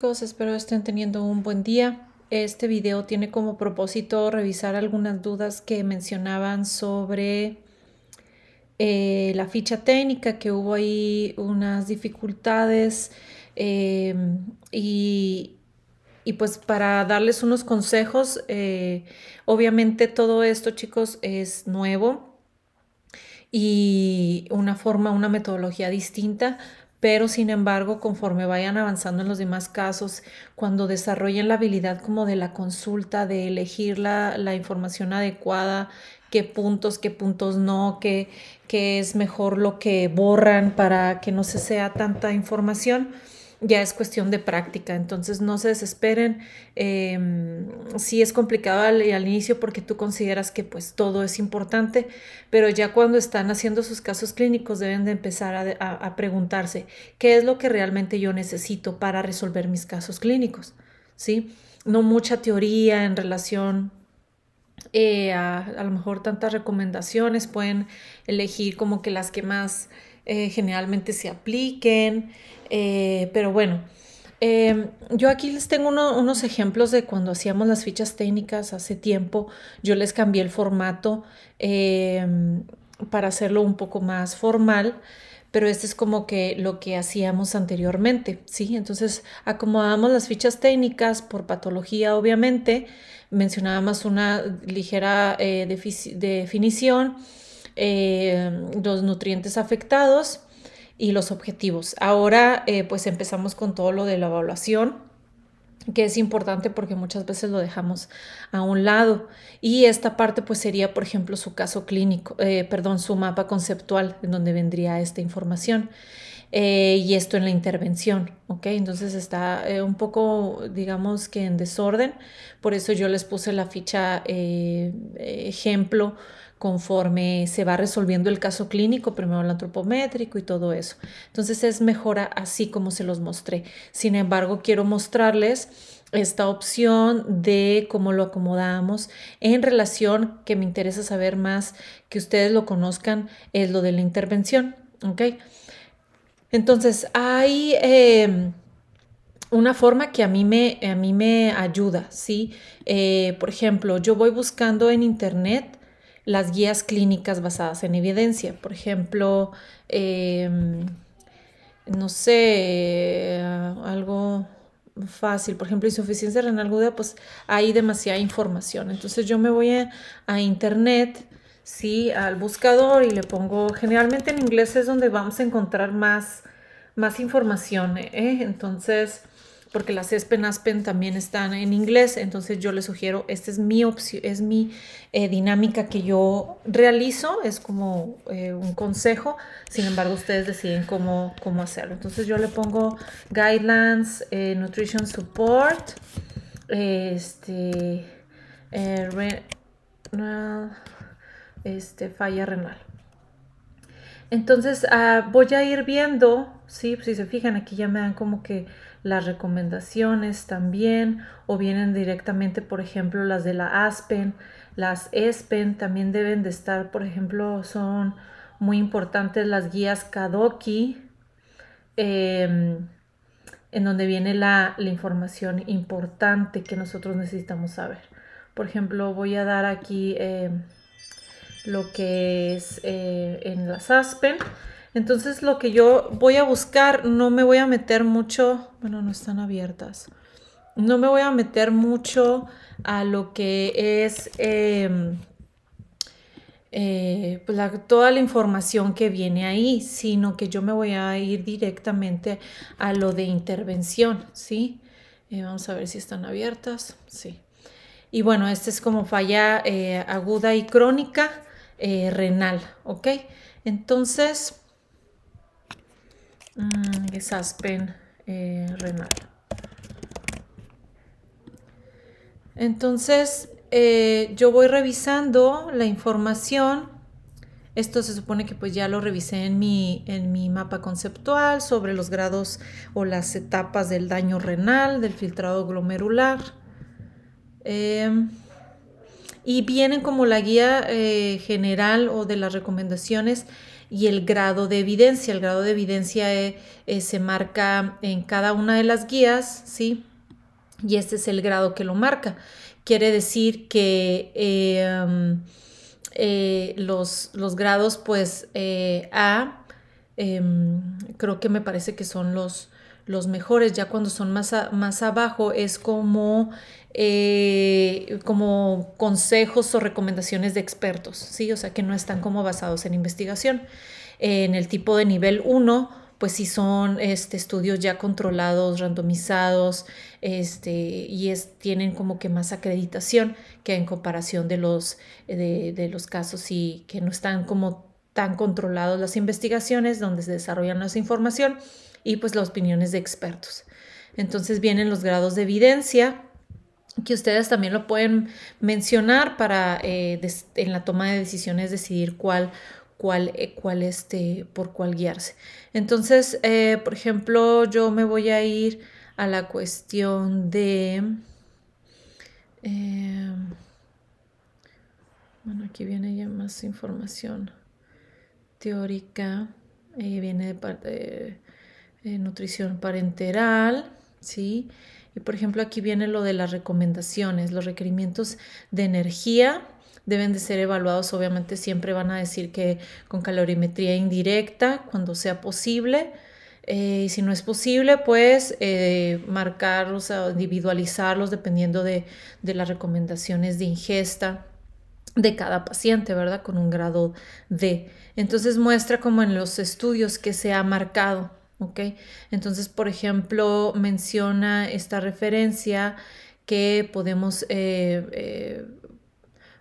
Chicos, pues, espero estén teniendo un buen día. Este video tiene como propósito revisar algunas dudas que mencionaban sobre eh, la ficha técnica, que hubo ahí unas dificultades eh, y, y, pues para darles unos consejos, eh, obviamente todo esto chicos es nuevo y una forma, una metodología distinta pero sin embargo, conforme vayan avanzando en los demás casos, cuando desarrollen la habilidad como de la consulta, de elegir la, la información adecuada, qué puntos, qué puntos no, qué, qué es mejor lo que borran para que no se sea tanta información, ya es cuestión de práctica, entonces no se desesperen. Eh, sí es complicado al, inicio porque tú consideras que pues todo es importante, pero ya cuando están haciendo sus casos clínicos deben de empezar a, a, preguntarse qué es lo que realmente yo necesito para resolver mis casos clínicos, ¿sí? No mucha teoría en relación eh, a, a lo mejor tantas recomendaciones, pueden elegir como que las que más... Eh, generalmente se apliquen, eh, pero bueno. Eh, yo aquí les tengo unos ejemplos de cuando hacíamos las fichas técnicas hace tiempo. Yo les cambié el formato em, para hacerlo un poco más formal pero este es como que lo que hacíamos anteriormente, ¿sí? Entonces acomodamos las fichas técnicas por patología, obviamente, mencionábamos una ligera definición eh, los nutrientes afectados y los objetivos. Ahora eh, pues empezamos con todo lo de la evaluación que es importante porque muchas veces lo dejamos a un lado. Y esta parte pues sería, por ejemplo, su caso clínico, eh, perdón, su mapa conceptual en donde vendría esta información. Eh, y esto en la intervención, ¿ok? Entonces está eh, un poco, digamos que en desorden, por eso yo les puse la ficha eh, ejemplo conforme se va resolviendo el caso clínico, primero el antropométrico y todo eso. Entonces es mejora así como se los mostré. Sin embargo, quiero mostrarles esta opción de cómo lo acomodamos en relación que me interesa saber más que ustedes lo conozcan es lo de la intervención, ¿ok? Entonces, hay em, una forma que a mí me, a mí me ayuda, ¿sí? Eh, por ejemplo, yo voy buscando en internet las guías clínicas basadas en evidencia. Por ejemplo, em, no sé, algo fácil, por ejemplo, insuficiencia renal aguda, pues hay demasiada información. Entonces yo me voy a internet ¿sí? al buscador y le pongo, generalmente en inglés es donde vamos a encontrar más, más información, ¿eh? entonces, porque las ESPEN, ASPEN también están en inglés, entonces yo les sugiero, esta es mi opción, es mi eh, dinámica que yo realizo, es como eh, un consejo, sin embargo ustedes deciden cómo, cómo hacerlo, entonces yo le pongo guidelines, nutrition support, este, este, falla renal. Entonces ah, voy a ir viendo, si se fijan aquí ya me dan como que las recomendaciones también o vienen directamente, por ejemplo, las de la Aspen, las ESPEN también deben de estar, por ejemplo, son muy importantes las guías Kadoki, em, en donde viene la, información importante que nosotros necesitamos saber. Por ejemplo, voy a dar aquí... Em, lo que es eh, en las Aspen. Entonces lo que yo voy a buscar, no me voy a meter mucho, bueno, no están abiertas, no me voy a meter mucho a lo que es em, eh, pues, toda la información que viene ahí, sino que yo me voy a ir directamente a lo de intervención, ¿sí? Eh, vamos a ver si están abiertas, sí. Y bueno, este es como falla aguda y crónica eh, renal, ¿ok? Entonces, mm, es aspen eh, renal. Entonces, eh, yo voy revisando la información. Esto se supone que pues ya lo revisé en mi, en mi mapa conceptual sobre los grados o las etapas del daño renal, del filtrado glomerular. Em, y vienen como la guía eh, general o de las recomendaciones y el grado de evidencia. El grado de evidencia eh, eh, se marca en cada una de las guías, ¿sí? Y este es el grado que lo marca. Quiere decir que em, los, los, grados, pues A, em, creo que me parece que son los los mejores, ya cuando son más, más abajo es como, eh, como consejos o recomendaciones de expertos, ¿sí? O sea, que no están como basados en investigación. En el tipo de nivel 1, pues sí son este, estudios ya controlados, randomizados, este, y es, tienen como que más acreditación que en comparación de los, de, de los casos y que no están como tan controlados las investigaciones donde se desarrollan esa información y pues las opiniones de expertos. Entonces vienen los grados de evidencia que ustedes también lo pueden mencionar para eh, en la toma de decisiones decidir cuál, cuál, eh, cuál este, por cuál guiarse. Entonces, eh, por ejemplo, yo me voy a ir a la cuestión de... Em, bueno, aquí viene ya más información teórica, viene de parte eh, nutrición parenteral, ¿sí? Y por ejemplo aquí viene lo de las recomendaciones, los requerimientos de energía deben de ser evaluados, obviamente siempre van a decir que con calorimetría indirecta cuando sea posible. Eh, y si no es posible, pues eh, marcarlos, o individualizarlos dependiendo de, de las recomendaciones de ingesta de cada paciente, ¿verdad? Con un grado D. Entonces muestra como en los estudios que se ha marcado ¿ok? Entonces, por ejemplo, menciona esta referencia que podemos eh, eh,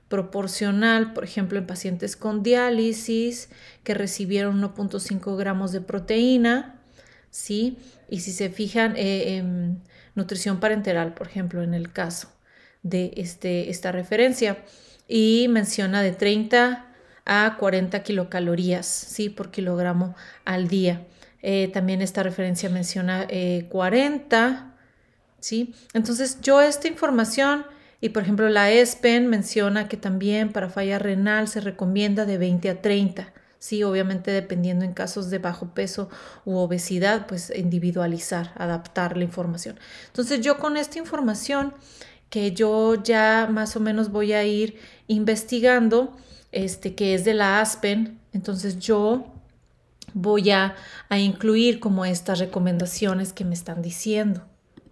proporcionar, por ejemplo, en pacientes con diálisis que recibieron 1.5 gramos de proteína, ¿sí? Y si se fijan, eh, en nutrición parenteral, por ejemplo, en el caso de este, esta referencia. Y menciona de 30 a 40 kilocalorías, ¿sí? Por kilogramo al día. Eh, también esta referencia menciona 40, eh, ¿sí? Entonces yo esta información, y por ejemplo la ESPEN menciona que también para falla renal se recomienda de 20 a 30, ¿sí? Obviamente dependiendo en casos de bajo peso u obesidad, pues individualizar, adaptar la información. Entonces yo con esta información que yo ya más o menos voy a ir investigando, este que es de la Aspen, entonces yo voy a, incluir como estas recomendaciones que me están diciendo.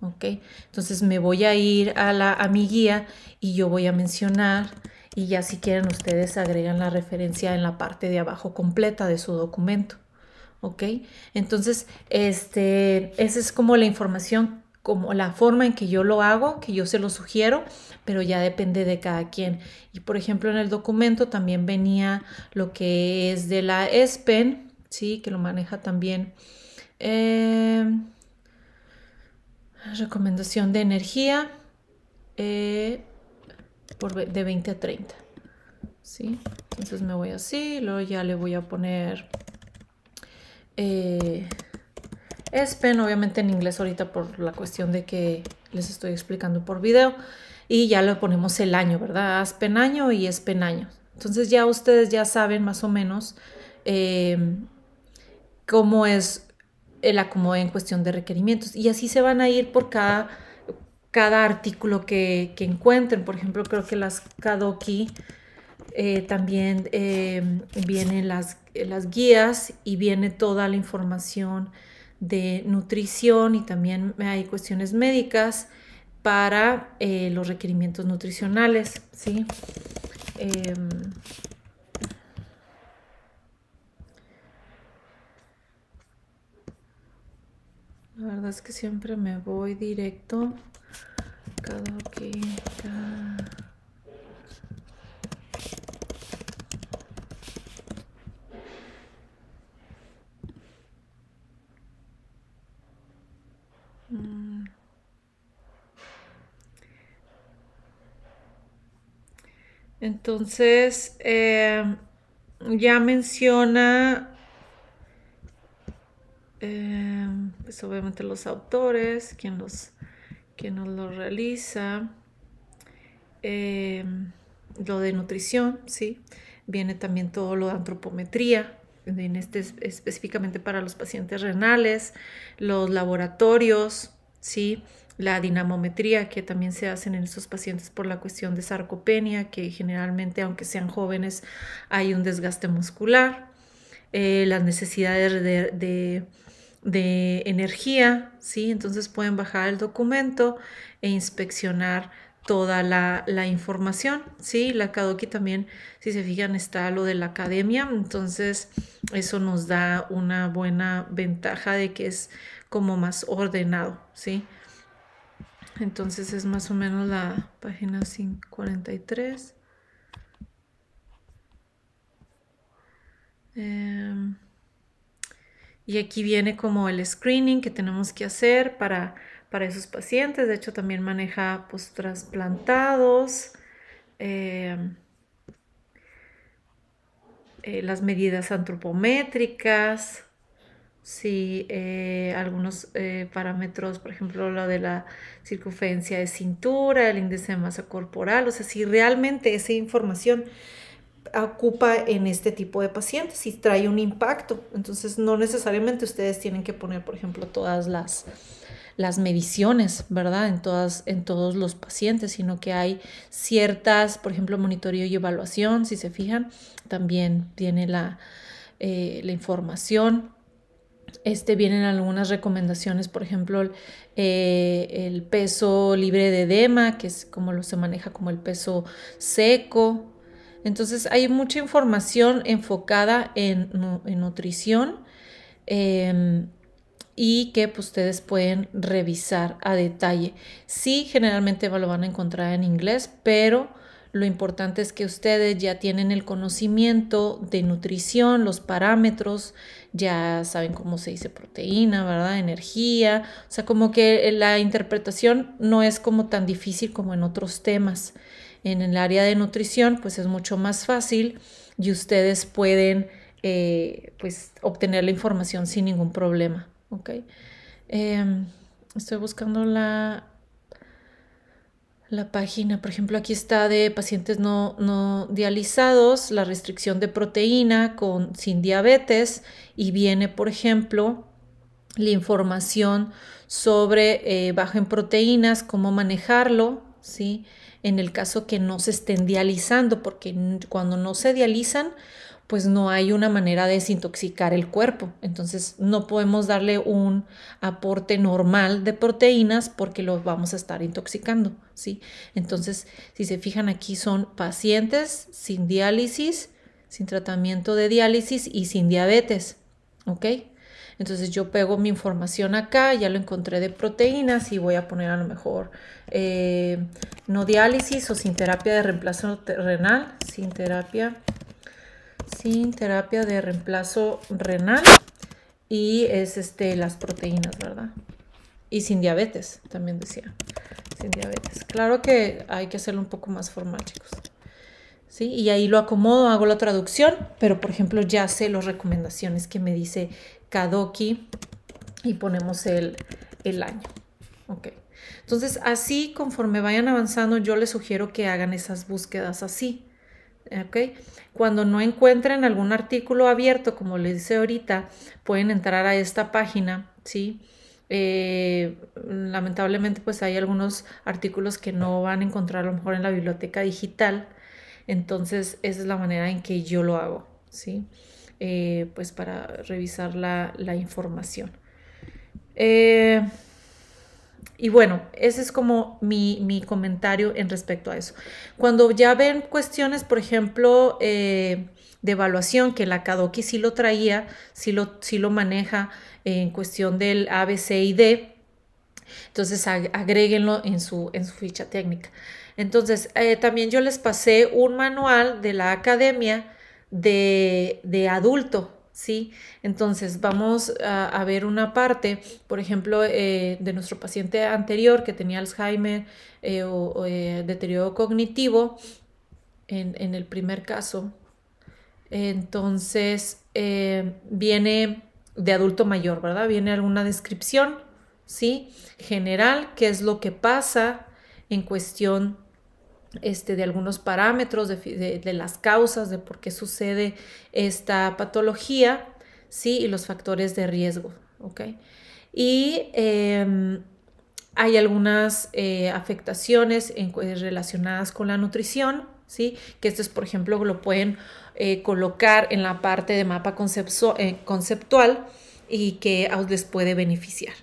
¿ok? Entonces me voy a ir a, la, mi guía y yo voy a mencionar y ya si quieren ustedes agregan la referencia en la parte de abajo completa de su documento. ¿Ok? Entonces, este, esa es como la información, como la forma en que yo lo hago, que yo se lo sugiero, pero ya depende de cada quien. Y por ejemplo, en el documento también venía lo que es de la ESPEN, ¿sí? que lo maneja también. Em, recomendación de energía eh, de 20 a 30. ¿sí? Entonces me voy así, luego ya le voy a poner eh, Espen, obviamente en inglés ahorita por la cuestión de que les estoy explicando por video. Y ya le ponemos el año, ¿verdad? Aspen año y Espen año. Entonces ya ustedes ya saben más o menos em, cómo es el acomodo en cuestión de requerimientos. Y así se van a ir por cada, cada artículo que, encuentren. Por ejemplo, creo que las Kadoki eh, también eh, vienen las, las guías y viene toda la información de nutrición y también hay cuestiones médicas para eh, los requerimientos nutricionales, ¿sí? Em, La verdad es que siempre me voy directo. Cada mm. Entonces, eh, ya menciona Em, pues obviamente los autores, quien, los, quien nos lo realiza, em, lo de nutrición, ¿sí? Viene también todo lo de antropometría, en este específicamente para los pacientes renales, los laboratorios, ¿sí? la dinamometría que también se hacen en estos pacientes por la cuestión de sarcopenia, que generalmente aunque sean jóvenes hay un desgaste muscular, eh, las necesidades de, de energía, ¿sí? Entonces pueden bajar el documento e inspeccionar toda la, información, ¿sí? La Kadoki también, si se fijan, está lo de la academia, entonces eso nos da una buena ventaja de que es como más ordenado, ¿sí? Entonces es más o menos la página 43. Eh, em, y aquí viene como el screening que tenemos que hacer para, esos pacientes. De hecho, también maneja pues, trasplantados, eh, eh, las medidas antropométricas, eh, algunos parámetros, por ejemplo, lo de la circunferencia de cintura, el índice de masa corporal, o sea, si realmente esa información ocupa en este tipo de pacientes y trae un impacto. Entonces, no necesariamente ustedes tienen que poner, por ejemplo, todas las, mediciones, ¿verdad? En, todas, en todos los pacientes, sino que hay ciertas, por ejemplo, monitoreo y evaluación, si se fijan, también tiene la, eh, información. Este, vienen algunas recomendaciones, por ejemplo, eh, el peso libre de edema, que es como lo se maneja como el peso seco, entonces hay mucha información enfocada en, nutrición em, y que pues, ustedes pueden revisar a detalle. Sí, generalmente lo van a encontrar en inglés, pero lo importante es que ustedes ya tienen el conocimiento de nutrición, los parámetros, ya saben cómo se dice proteína, ¿verdad? Energía. O sea, como que la interpretación no es como tan difícil como en otros temas en el área de nutrición, pues es mucho más fácil y ustedes pueden eh, pues, obtener la información sin ningún problema. Em, estoy buscando la, la página, por ejemplo, aquí está de pacientes no, dializados, la restricción de proteína con, sin diabetes y viene, por ejemplo, la información sobre eh, bajo en proteínas, cómo manejarlo, ¿sí? en el caso que no se estén dializando, porque cuando no se dializan, pues no hay una manera de desintoxicar el cuerpo. Entonces no podemos darle un aporte normal de proteínas porque los vamos a estar intoxicando, ¿sí? Entonces, si se fijan aquí son pacientes sin diálisis, sin tratamiento de diálisis y sin diabetes, ¿ok? Entonces yo pego mi información acá, ya lo encontré de proteínas y voy a poner a lo mejor eh, no diálisis o sin terapia de reemplazo renal, sin terapia, sin terapia de reemplazo renal y es este, las proteínas, ¿verdad? Y sin diabetes, también decía, sin diabetes. Claro que hay que hacerlo un poco más formal, chicos. ¿Sí? Y ahí lo acomodo, hago la traducción, pero por ejemplo ya sé las recomendaciones que me dice Kadoki y ponemos el, año. Ok. Entonces, así conforme vayan avanzando, yo les sugiero que hagan esas búsquedas así. Ok, Cuando no encuentren algún artículo abierto, como les dice ahorita, pueden entrar a esta página, ¿sí? Eh, lamentablemente, pues hay algunos artículos que no van a encontrar a lo mejor en la biblioteca digital. Entonces, esa es la manera en que yo lo hago, ¿sí? Eh, pues para revisar la, información. Eh, y bueno, ese es como mi, comentario en respecto a eso. Cuando ya ven cuestiones, por ejemplo, eh, de evaluación, que la Kadoki sí lo traía, sí lo, lo maneja en cuestión del A, y D, entonces agréguenlo en su, en su ficha técnica. Entonces, también yo les pasé un manual de la academia de, de adulto, ¿sí? Entonces vamos a, ver una parte, por ejemplo, eh, de nuestro paciente anterior que tenía Alzheimer eh, o, eh, deterioro cognitivo, en, en, el primer caso. Entonces viene de adulto mayor, ¿verdad? Viene alguna descripción, ¿sí? General, qué es lo que pasa en cuestión este, de algunos parámetros, de, las causas de por qué sucede esta patología, ¿sí? Y los factores de riesgo, Y em, hay algunas eh, afectaciones relacionadas con la nutrición, ¿sí? Que estos, por ejemplo, lo pueden eh, colocar en la parte de mapa eh, conceptual y que les puede beneficiar,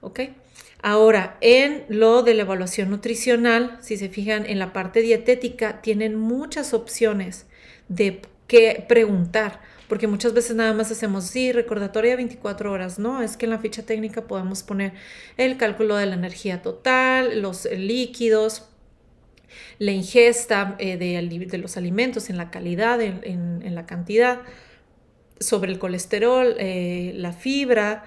¿ok? Ahora, en lo de la evaluación nutricional, si se fijan en la parte dietética, tienen muchas opciones de qué preguntar, porque muchas veces nada más hacemos, sí, recordatoria 24 horas, no, es que en la ficha técnica podemos poner el cálculo de la energía total, los líquidos, la ingesta eh, de, los alimentos en la calidad, en, la cantidad, sobre el colesterol, eh, la fibra,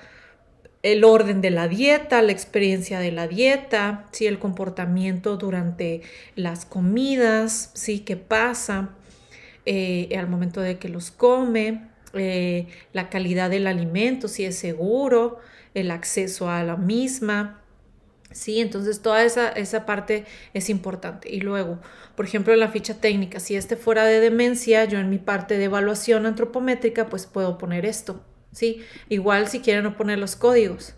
el orden de la dieta, la experiencia de la dieta, ¿sí? el comportamiento durante las comidas, ¿sí? qué pasa eh, al momento de que los come, eh, la calidad del alimento, si es seguro, el acceso a la misma. Sí, entonces toda esa, esa parte es importante. Y luego, por ejemplo, en la ficha técnica, si este fuera de demencia, yo en mi parte de evaluación antropométrica, pues puedo poner esto. ¿sí? Igual si quieren no poner los códigos,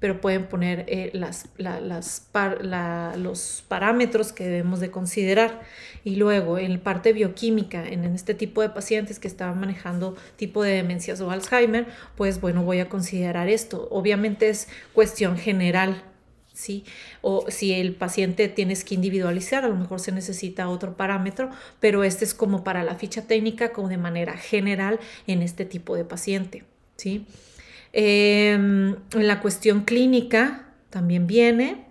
pero pueden poner eh, los parámetros que debemos de considerar. Y luego, en parte bioquímica, en este tipo de pacientes que estaban manejando tipo de demencias o Alzheimer, pues bueno, voy a considerar esto. Obviamente es cuestión general, ¿sí? O si el paciente tienes que individualizar, a lo mejor se necesita otro parámetro, pero este es como para la ficha técnica, como de manera general en este tipo de paciente. ¿sí? en em, la cuestión clínica también viene,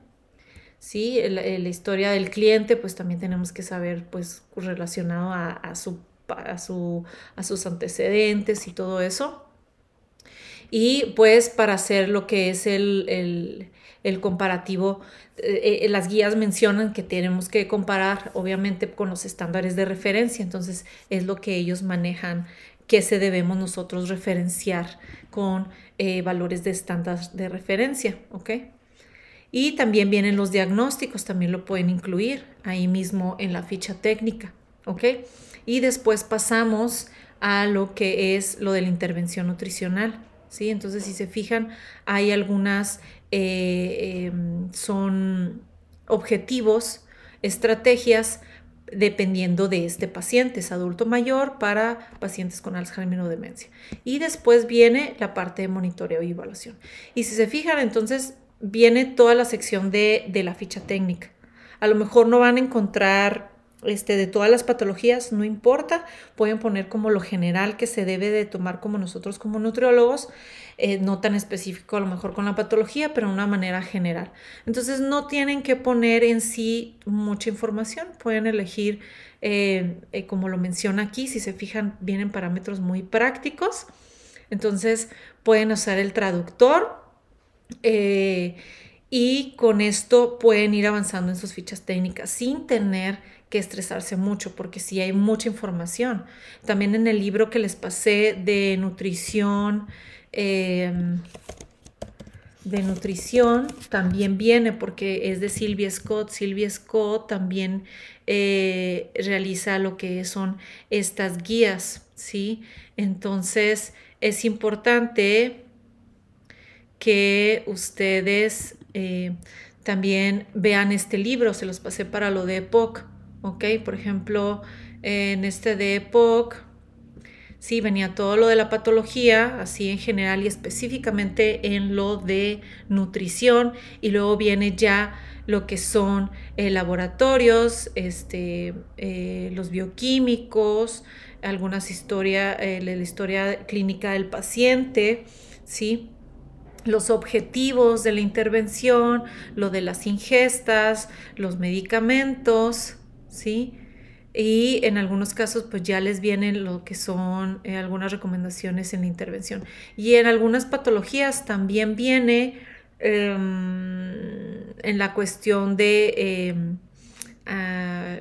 ¿sí? La, historia del cliente, pues también tenemos que saber, pues, relacionado a, su, a, sus antecedentes y todo eso. Y pues para hacer lo que es el, comparativo, eh, eh, las guías mencionan que tenemos que comparar obviamente con los estándares de referencia, entonces es lo que ellos manejan que se debemos nosotros referenciar con eh, valores de estándar de referencia, ¿ok? Y también vienen los diagnósticos, también lo pueden incluir ahí mismo en la ficha técnica, ¿ok? Y después pasamos a lo que es lo de la intervención nutricional, ¿sí? Entonces, si se fijan, hay algunas, eh, em, son objetivos, estrategias dependiendo de este paciente, es adulto mayor para pacientes con Alzheimer o demencia. Y después viene la parte de monitoreo y evaluación. Y si se fijan, entonces viene toda la sección de, de la ficha técnica. A lo mejor no van a encontrar este, de todas las patologías, no importa, pueden poner como lo general que se debe de tomar como nosotros como nutriólogos, eh, no tan específico a lo mejor con la patología, pero una manera general. Entonces no tienen que poner en sí mucha información, pueden elegir, eh, eh, como lo menciona aquí, si se fijan, vienen parámetros muy prácticos, entonces pueden usar el traductor y con esto pueden ir avanzando en sus fichas técnicas sin tener que estresarse mucho porque si hay mucha información. También en el libro que les pasé de nutrición, em, de nutrición también viene porque es de Silvia Scott. Silvia Scott también eh, realiza lo que son estas guías, ¿sí? Entonces es importante que ustedes eh, también vean este libro, se los pasé para lo de POC, ¿ok? Por ejemplo, en este de EPOC, sí, venía todo lo de la patología, así en general y específicamente en lo de nutrición, y luego viene ya lo que son eh, laboratorios, este, eh, los bioquímicos, algunas historias, eh, la historia clínica del paciente, ¿sí? los objetivos de la intervención, lo de las ingestas, los medicamentos, ¿sí? Y en algunos casos, pues ya les vienen lo que son eh, algunas recomendaciones en la intervención. Y en algunas patologías también viene em, en la cuestión de em, ah,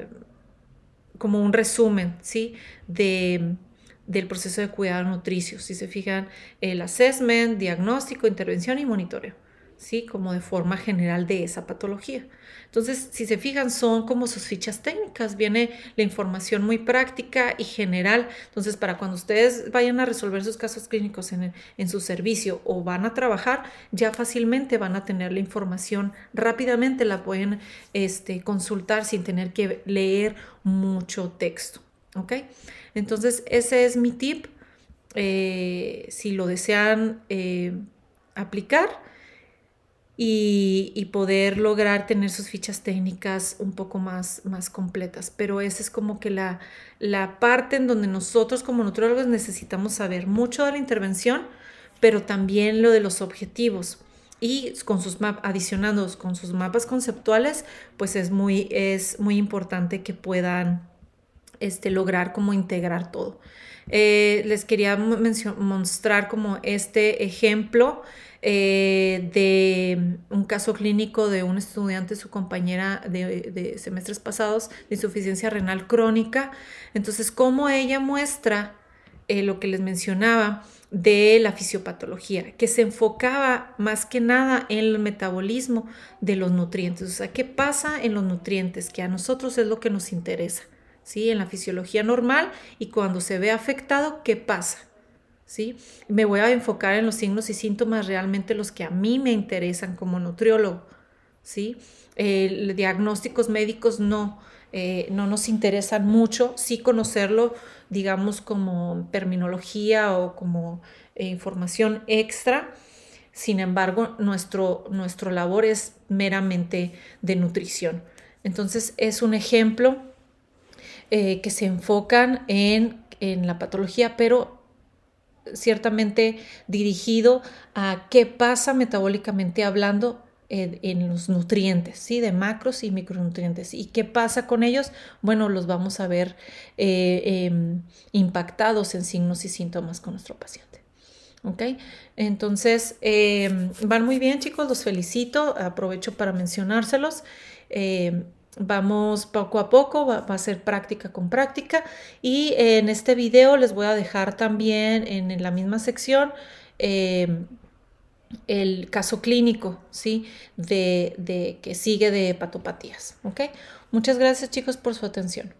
como un resumen, ¿sí? del proceso de cuidado nutricio. Si se fijan, el assessment, diagnóstico, intervención y monitoreo. ¿sí? Como de forma general de esa patología. Entonces, si se fijan, son como sus fichas técnicas, viene la información muy práctica y general. Entonces, para cuando ustedes vayan a resolver sus casos clínicos en, su servicio o van a trabajar, ya fácilmente van a tener la información rápidamente, la pueden este, consultar sin tener que leer mucho texto. ¿Ok? Entonces, ese es mi tip. Eh, si lo desean eh, aplicar, y, poder lograr tener sus fichas técnicas un poco más, más completas. Pero esa es como que la, parte en donde nosotros como nutriólogos necesitamos saber mucho de la intervención, pero también lo de los objetivos. Y con sus mapas, adicionados con sus mapas conceptuales, pues es muy, es muy importante que puedan este, lograr como integrar todo. Eh, les quería mostrar como este ejemplo eh, de un caso clínico de un estudiante, su compañera de, semestres pasados, de insuficiencia renal crónica. Entonces, cómo ella muestra eh, lo que les mencionaba de la fisiopatología, que se enfocaba más que nada en el metabolismo de los nutrientes, o sea, qué pasa en los nutrientes, que a nosotros es lo que nos interesa. ¿sí? En la fisiología normal y cuando se ve afectado, ¿qué pasa? ¿Sí? Me voy a enfocar en los signos y síntomas realmente los que a mí me interesan como nutriólogo, ¿sí? Eh, diagnósticos médicos no, eh, no nos interesan mucho, sí conocerlo, digamos, como terminología o como eh, información extra. Sin embargo, nuestro, nuestro labor es meramente de nutrición. Entonces, es un ejemplo eh, que se enfocan en, la patología, pero ciertamente dirigido a qué pasa metabólicamente hablando eh, en, los nutrientes, ¿sí? De macros y micronutrientes. ¿Y qué pasa con ellos? Bueno, los vamos a ver eh, em, impactados en signos y síntomas con nuestro paciente. ¿Ok? Entonces, em, van muy bien chicos, los felicito, aprovecho para mencionárselos. Em, Vamos poco a poco, va, a ser práctica con práctica y en este video les voy a dejar también en, la misma sección eh, el caso clínico, ¿sí? De, de, que sigue de hepatopatías, Muchas gracias chicos por su atención.